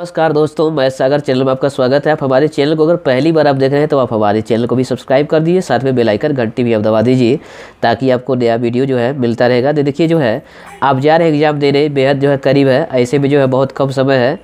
नमस्कार दोस्तों मैं सागर चैनल में आपका स्वागत है आप हमारे चैनल को अगर पहली बार आप देख रहे हैं तो आप हमारे चैनल को भी सब्सक्राइब कर दीजिए साथ में बेल आइकन घंटी भी आप दबा दीजिए ताकि आपको नया वीडियो जो है मिलता रहेगा तो देखिए जो है आप जा रहे हैं एग्ज़ाम देने बेहद जो है करीब है ऐसे में जो है बहुत कम समय है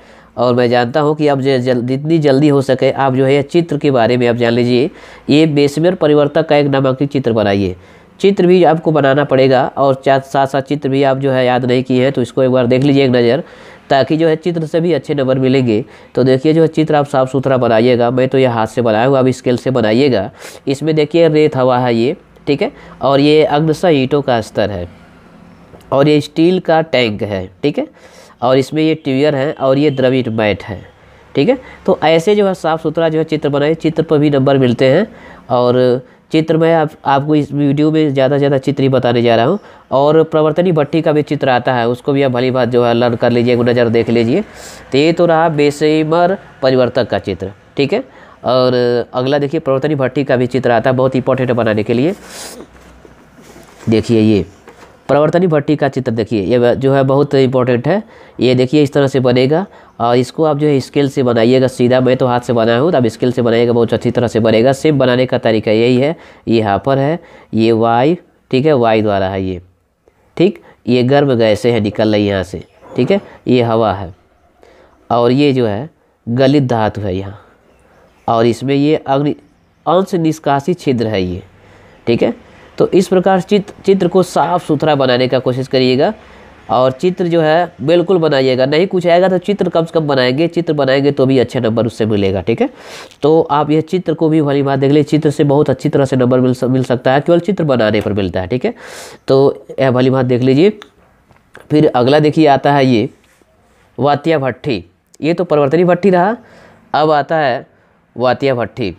और मैं जानता हूँ कि आप जो जल, जितनी जल्दी हो सके आप जो है चित्र के बारे में आप जान लीजिए ये बेसमेर परिवर्तक का एक नामांकित चित्र बनाइए चित्र भी आपको बनाना पड़ेगा और साथ साथ चित्र भी आप जो है याद नहीं किए हैं तो इसको एक बार देख लीजिए एक नज़र ताकि जो है चित्र से भी अच्छे नंबर मिलेंगे तो देखिए जो है चित्र आप साफ़ सुथरा बनाइएगा मैं तो ये हाथ से बनाया हुआ आप स्केल से बनाइएगा इसमें देखिए रेत हवा है ये ठीक है और ये अग्नसा ईंटों का स्तर है और ये स्टील का टैंक है ठीक है और इसमें ये ट्यूयर है और ये द्रविड मैट है ठीक है तो ऐसे जो है साफ़ सुथरा जो है चित्र बनाए चित्र पर भी नंबर मिलते हैं और चित्र मैं आप आपको इस वीडियो में ज़्यादा से ज़्यादा चित्र ही बताने जा रहा हूँ और प्रवर्तनी भट्टी का भी चित्र आता है उसको भी आप भली बात जो है लर्न कर लीजिए नज़र देख लीजिए तो ये तो रहा बेसिमर परिवर्तक का चित्र ठीक है और अगला देखिए प्रवर्तनी भट्टी का भी चित्र आता है बहुत इंपॉर्टेंट बनाने के लिए देखिए ये प्रवर्तनी भट्टी का चित्र देखिए ये जो है बहुत इंपॉर्टेंट है ये देखिए इस तरह से बनेगा और इसको आप जो है स्केल से बनाइएगा सीधा मैं तो हाथ से बनाया हूँ तो आप स्केल से बनाइएगा बहुत अच्छी तरह से बनेगा सेम बनाने का तरीका यही है ये यहाँ पर है ये वाई ठीक है वाई द्वारा है ये ठीक ये गर्म गैसे हैं निकल रही यहाँ से ठीक है ये हवा है और ये जो है गलित धातु है यहाँ और इसमें ये अग्नि अंश निष्कासी छिद्र है ये ठीक है तो इस प्रकार चित्र चित्र को साफ़ सुथरा बनाने का कोशिश करिएगा और चित्र जो है बिल्कुल बनाइएगा नहीं कुछ आएगा तो चित्र कम से कम बनाएंगे चित्र बनाएंगे तो भी अच्छे नंबर उससे मिलेगा ठीक है तो आप यह चित्र को भी भली बात देख लीजिए चित्र से बहुत अच्छी तरह से नंबर मिल मिल सकता है केवल चित्र बनाने पर मिलता है ठीक है तो यह भली बात देख लीजिए फिर अगला देखिए आता है ये वातिया भट्टी ये तो परिवर्तनी भट्टी रहा अब आता है वातिया भट्टी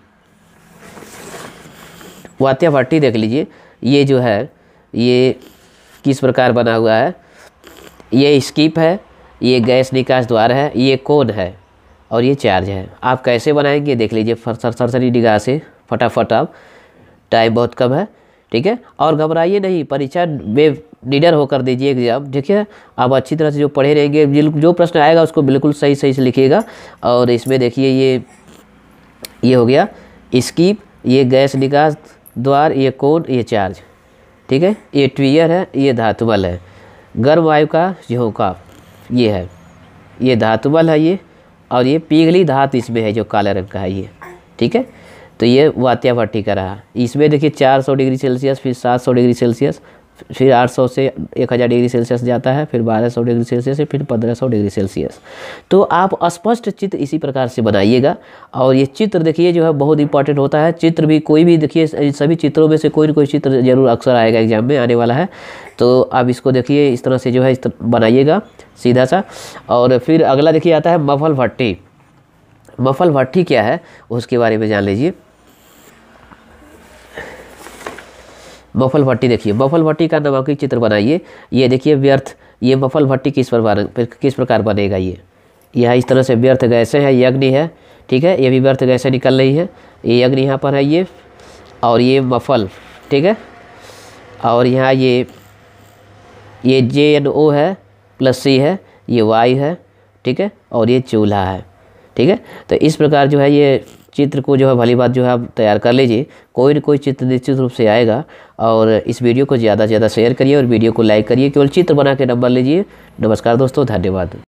वातिया भट्टी देख लीजिए ये जो है ये किस प्रकार बना हुआ है ये स्कीप है ये गैस निकास द्वार है ये कोड है और ये चार्ज है आप कैसे बनाएंगे देख लीजिए सर सरसरी निगाह से फटाफट आप टाइम बहुत कम है ठीक है और घबराइए नहीं परीक्षा में निडर होकर दीजिए एग्जाम ठीक है आप अच्छी तरह से जो पढ़े रहेंगे जो प्रश्न आएगा उसको बिल्कुल सही सही से लिखिएगा और इसमें देखिए ये ये हो गया स्कीप ये गैस निकास द्वार ये कोड ये चार्ज ठीक है ये ट्वियर है ये धातु बल है गर्भवायु का झोंका ये है ये धातु बल है ये और ये पीघली धातु इसमें है जो काले रंग का है ये ठीक है तो ये वात्या भट्टी का रहा इसमें देखिए 400 डिग्री सेल्सियस फिर 700 डिग्री सेल्सियस फिर 800 से 1000 डिग्री सेल्सियस जाता है फिर 1200 डिग्री सेल्सियस फिर 1500 डिग्री सेल्सियस तो आप स्पष्ट चित्र इसी प्रकार से बनाइएगा और ये चित्र देखिए जो है बहुत इंपॉर्टेंट होता है चित्र भी कोई भी देखिए सभी चित्रों में से कोई ना कोई चित्र जरूर अक्सर आएगा एग्जाम में आने वाला है तो आप इसको देखिए इस तरह से जो है इस बनाइएगा सीधा सा और फिर अगला देखिए आता है मफल भट्टी मफल भट्टी क्या है उसके बारे में जान लीजिए बफल भट्टी देखिए बफल भट्टी का नामांकित चित्र बनाइए ये देखिए व्यर्थ ये बफल भट्टी किस प्रकार किस प्रकार बनेगा ये यह इस तरह से व्यर्थ गैसें हैं यज्ञ है ठीक है ये भी व्यर्थ गैसें निकल रही है ये यज्ञ यहाँ पर है ये और ये मफल ठीक है और यहाँ ये ये जे एन ओ है प्लस सी है ये वाई है ठीक है और ये चूल्हा है ठीक है तो इस प्रकार जो है ये चित्र को जो है भली बात जो है आप तैयार कर लीजिए कोई ना कोई चित्र निश्चित रूप से आएगा और इस वीडियो को ज़्यादा से ज़्यादा शेयर करिए और वीडियो को लाइक करिए केवल चित्र बना के नंबर लीजिए नमस्कार दोस्तों धन्यवाद